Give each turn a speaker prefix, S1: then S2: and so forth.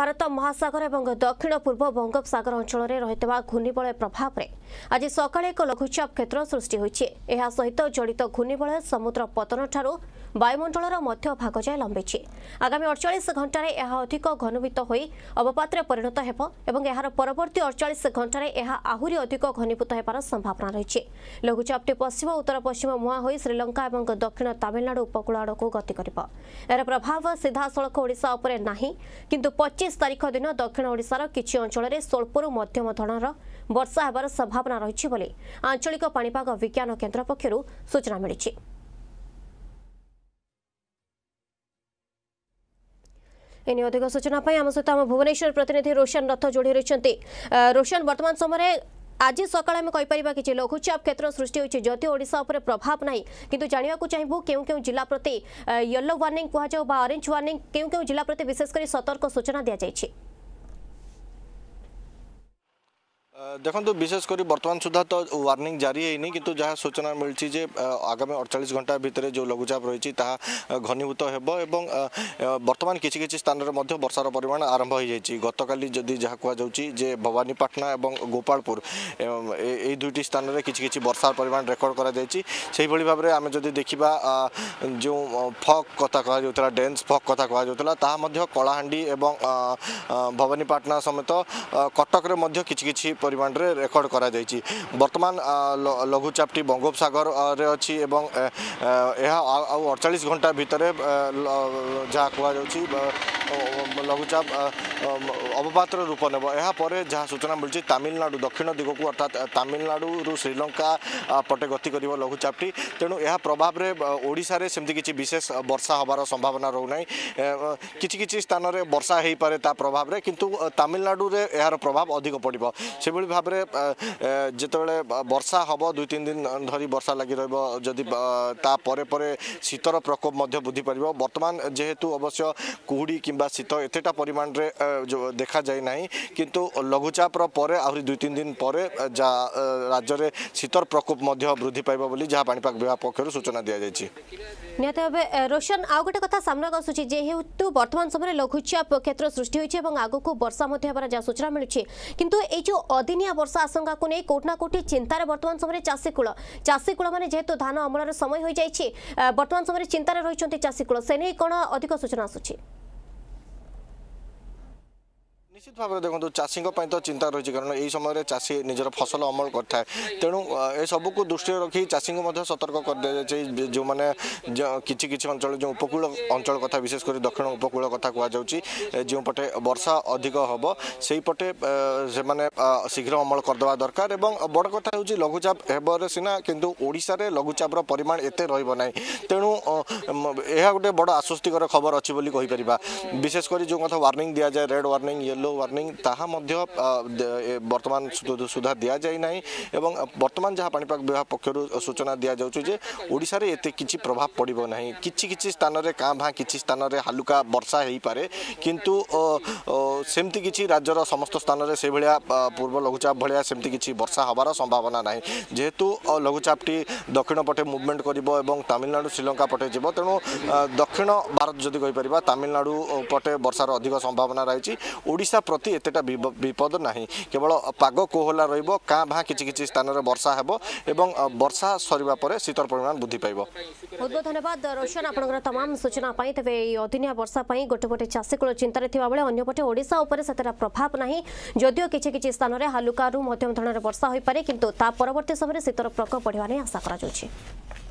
S1: ଭାରତ ମହାସାଗର ଏବଂ ଦକ୍ଷିଣ ପୂର୍ବ ବଙ୍ଗୋପସାଗର ଅଞ୍ଚଳରେ ରହିଥିବା ଘୂର୍ଣ୍ଣିବଳୟ ପ୍ରଭାବରେ ଆଜି ସକାଳେ ଏକ ଲଘୁଚାପ କ୍ଷେତ୍ର ସୃଷ୍ଟି ହୋଇଛି ଏହା ସହିତ ଜଡ଼ିତ ଘୂର୍ଣ୍ଣିବଳୟ ସମୁଦ୍ର ପତନଠାରୁ ବାୟୁମଣ୍ଡଳର ମଧ୍ୟ ଭାଗ ଯାଏ ଲମ୍ବିଛି ଆଗାମୀ ଅଡ଼ଚାଳିଶ ଘଣ୍ଟାରେ ଏହା ଅଧିକ ଘନୀଭୂତ ହୋଇ ଅବପାତରେ ପରିଣତ ହେବ ଏବଂ ଏହାର ପରବର୍ତ୍ତୀ ଅଡ଼ଚାଳିଶ ଘଣ୍ଟାରେ ଏହା ଆହୁରି ଅଧିକ ଘନୀଭୂତ ହେବାର ସମ୍ଭାବନା ରହିଛି ଲଘୁଚାପଟି ପଶ୍ଚିମ ଉତ୍ତର ପଶ୍ଚିମ ମୁହାଁ ହୋଇ ଶ୍ରୀଲଙ୍କା ଏବଂ ଦକ୍ଷିଣ ତାମିଲନାଡୁ ଉପକୂଳ ଆଡ଼କୁ ଗତି କରିବ ଏହାର ପ୍ରଭାବ ସିଧାସଳଖ ଓଡ଼ିଶା ଉପରେ ନାହିଁ କିନ୍ତୁ ଅଣତିରିଶ ତାରିଖ ଦିନ ଦକ୍ଷିଣ ଓଡ଼ିଶାର କିଛି ଅଞ୍ଚଳରେ ସ୍ୱଳ୍ପରୁ ମଧ୍ୟମ ଧରଣର ବର୍ଷା ହେବାର ସମ୍ଭାବନା ରହିଛି ବୋଲି ଆଞ୍ଚଳିକ ପାଣିପାଗ ବିଜ୍ଞାନ କେନ୍ଦ୍ର ପକ୍ଷରୁ ସୂଚନା ମିଳିଛି ଏନେଇ ଅଧିକ ସୂଚନା ପାଇଁ ଆମ ସହିତ ଆମ ଭୁବନେଶ୍ୱର ପ୍ରତିନିଧି ରୋଶନ ରଥ ଯୋଡ଼ି ରହିଛନ୍ତି ରୋଶନ ବର୍ତ୍ତମାନ ସମୟରେ आज सकाळ में কই পারিবা কি যে লঘুচাপ ক্ষেত্র সৃষ্টি হচ্ছে জ্যোতি ওড়িশা উপরে প্রভাব নাই কিন্তু জানিবো কো চাইবো কেও কেও জেলা প্রতি ইয়েলো ওয়ার্নিং কোয়া যাও বা অরেঞ্জ ওয়ার্নিং কেও কেও জেলা প্রতি বিশেষ করে সতর্ক সূচনা দেয়া যায়ছি
S2: ଦେଖନ୍ତୁ ବିଶେଷ କରି ବର୍ତ୍ତମାନ ସୁଦ୍ଧା ତ ୱାର୍ଣ୍ଣିଂ ଜାରି ହେଇନି କିନ୍ତୁ ଯାହା ସୂଚନା ମିଳିଛି ଯେ ଆଗାମୀ ଅଡ଼ଚାଳିଶ ଘଣ୍ଟା ଭିତରେ ଯେଉଁ ଲଘୁଚାପ ରହିଛି ତାହା ଘନୀଭୂତ ହେବ ଏବଂ ବର୍ତ୍ତମାନ କିଛି କିଛି ସ୍ଥାନରେ ମଧ୍ୟ ବର୍ଷାର ପରିମାଣ ଆରମ୍ଭ ହୋଇଯାଇଛି ଗତକାଲି ଯଦି ଯାହା କୁହାଯାଉଛି ଯେ ଭବାନୀପାଟଣା ଏବଂ ଗୋପାଳପୁର ଏହି ଦୁଇଟି ସ୍ଥାନରେ କିଛି କିଛି ବର୍ଷାର ପରିମାଣ ରେକର୍ଡ଼ କରାଯାଇଛି ସେହିଭଳି ଭାବରେ ଆମେ ଯଦି ଦେଖିବା ଯେଉଁ ଫକ୍ କଥା କୁହାଯାଉଥିଲା ଡେନ୍ସ ଫକ୍ କଥା କୁହାଯାଉଥିଲା ତାହା ମଧ୍ୟ କଳାହାଣ୍ଡି ଏବଂ ଭବାନୀପାଟଣା ସମେତ କଟକରେ ମଧ୍ୟ କିଛି କିଛି পরিমাণে রেকর্ড করা যাই বর্তমান লঘুচাপটি বঙ্গোপসাগরে অছি এবং ଏହା ଆଉ ভিতরে যা ଭିତରେ লঘুচাপ অবপাত্র রূপ নেব এপরে যা সূচনা মিলছে তামিলনাড়ু দক্ষিণ দিগক অর্থাৎ তামিলনাড়ু শ্রীলঙ্কা পটে গতি করব লঘুচাপটি তেমন এ প্রভাবে ওড়শার সেমি কিছু বিশেষ বর্ষা হবার সম্ভাবনা রোনা কিছু কিছু স্থানের বর্ষা হয়ে পড়ে তা প্রভাবে কিন্তু তামিলনাড়ু এর প্রভাব অধিক পড়ব সেভাবে যেভাবে ভাবে যেতবে বর্ষা হব দুই তিন দিন ধরি বর্ষা লাগি রহব যদি তা পরে পরে শীতর প্রকোপ মধ্য বৃদ্ধি পাব বর্তমান যেহেতু অবশ্য কুহুড়ি কিংবা শীত এতটা পরিমাণে দেখা যায় না কিন্তু লঘুচাপর পরে আহরি দুই তিন দিন পরে যা রাজ্যের শীতর প্রকোপ মধ্য বৃদ্ধি পাইব বলে যা পাপাগ বিভাগ পক্ষ সূচনা দিয়া যাই
S1: ନିହାତି ଭାବେ ରୋଶନ ଆଉ ଗୋଟେ କଥା ସାମ୍ନାକୁ ଆସୁଛି ଯେହେତୁ ବର୍ତ୍ତମାନ ସମୟରେ ଲଘୁଚାପ କ୍ଷେତ୍ର ସୃଷ୍ଟି ହୋଇଛି ଏବଂ ଆଗକୁ ବର୍ଷା ମଧ୍ୟ ହେବାର ଯାହା ସୂଚନା ମିଳୁଛି କିନ୍ତୁ ଏଇ ଯେଉଁ ଅଦିନିଆ ବର୍ଷା ଆଶଙ୍କାକୁ ନେଇ କୋଉଠି ନା କୋଉଠି ଚିନ୍ତାରେ ବର୍ତ୍ତମାନ ସମୟରେ ଚାଷୀକୂଳ ଚାଷୀକୂଳମାନେ ଯେହେତୁ ଧାନ ଅମଳର ସମୟ ହୋଇଯାଇଛି ବର୍ତ୍ତମାନ ସମୟରେ ଚିନ୍ତାରେ ରହିଛନ୍ତି ଚାଷୀକୂଳ ସେ ନେଇ କ'ଣ ଅଧିକ ସୂଚନା ଆସୁଛି
S2: নিশ্চিত ভাবে দেখুন চাষীঙ্ তো চিন্তা রয়েছে কারণ এই সময় চাষী নিজের ফসল অমল করে তেমন এসবুক দৃষ্টি রাখি চাষী সতর্ক করেছে যে কিছু কিছু অঞ্চল যে উপকূল অঞ্চল কথা বিশেষ করে দক্ষিণ উপকূল কথা কুযাচ্ছে যেপটে বর্ষা অধিক হব সেইপটে সে শীঘ্র অমল করেদেওয়া দরকার এবং বড় কথা হচ্ছে লঘুচাপ হবরে সিনা কিন্তু ওড়শার লঘুচাপর পরিমাণ এতে রহব না তেমন এ গোটে বড় আশ্বস্তিকর খবর অছি বলে কইপার বিশেষ করে যে কথা ওয়ার্নিং দিয়া যায় red warning yellow yellow warning ତାହା ମଧ୍ୟ ବର୍ତ୍ତମାନ ସୁଦ୍ଧା ଦିଆଯାଇ ନାହିଁ ଏବଂ ବର୍ତ୍ତମାନ ଯାହା ପାଣିପାଗ ବିଭାଗ ପକ୍ଷରୁ ସୂଚନା ଦିଆଯାଉଛି ଯେ ଓଡ଼ିଶାରେ ଏତେ କିଛି ପ୍ରଭାବ ପଡ଼ିବ ନାହିଁ କିଛି କିଛି ସ୍ଥାନରେ କାଁ ଭାଁ କିଛି ସ୍ଥାନରେ ହାଲୁକା ବର୍ଷା ହୋଇପାରେ କିନ୍ତୁ ସେମିତି କିଛି ରାଜ୍ୟର ସମସ୍ତ ସ୍ଥାନରେ ସେଭଳିଆ ପୂର୍ବ ଲଘୁଚାପ ଭଳିଆ ସେମିତି କିଛି ବର୍ଷା ହେବାର ସମ୍ଭାବନା ନାହିଁ ଯେହେତୁ ଲଘୁଚାପଟି ଦକ୍ଷିଣ ପଟେ ମୁଭମେଣ୍ଟ କରିବ ଏବଂ ତାମିଲନାଡ଼ୁ ଶ୍ରୀଲଙ୍କା ପଟେ ଯିବ ତେଣୁ ଦକ୍ଷିଣ ଭାରତ ଯଦି କହିପାରିବା ତାମିଲନାଡ଼ୁ ପଟେ ବର୍ଷାର ଅଧିକ ସମ୍ଭାବନା ରହିଛି ଓଡ଼ିଶା ଓଡ଼ିଶା ପ୍ରତି ଏତେଟା ବିପଦ ନାହିଁ କେବଳ ପାଗ କୋହଲା ରହିବ କାଁ ଭାଁ କିଛି କିଛି ସ୍ଥାନରେ ବର୍ଷା ହେବ ଏବଂ ବର୍ଷା ସରିବା ପରେ ଶୀତର ପରିମାଣ ବୃଦ୍ଧି ପାଇବ ବହୁତ
S1: ବହୁତ ଧନ୍ୟବାଦ ରୋଶନ ଆପଣଙ୍କର ତମାମ ସୂଚନା ପାଇଁ ତେବେ ଏହି ଅଦିନିଆ ବର୍ଷା ପାଇଁ ଗୋଟେ ପଟେ ଚାଷୀକୂଳ ଚିନ୍ତାରେ ଥିବାବେଳେ ଅନ୍ୟପଟେ ଓଡ଼ିଶା ଉପରେ ସେତେଟା ପ୍ରଭାବ ନାହିଁ ଯଦିଓ କିଛି କିଛି ସ୍ଥାନରେ ହାଲୁକାରୁ ମଧ୍ୟମ ଧରଣର ବର୍ଷା ହୋଇପାରେ କିନ୍ତୁ ତା ପରବର୍ତ୍ତୀ ସମୟରେ ଶୀତର ପ୍ରକୋପ ବଢ଼ିବା ନେଇ ଆଶା କରାଯାଉଛି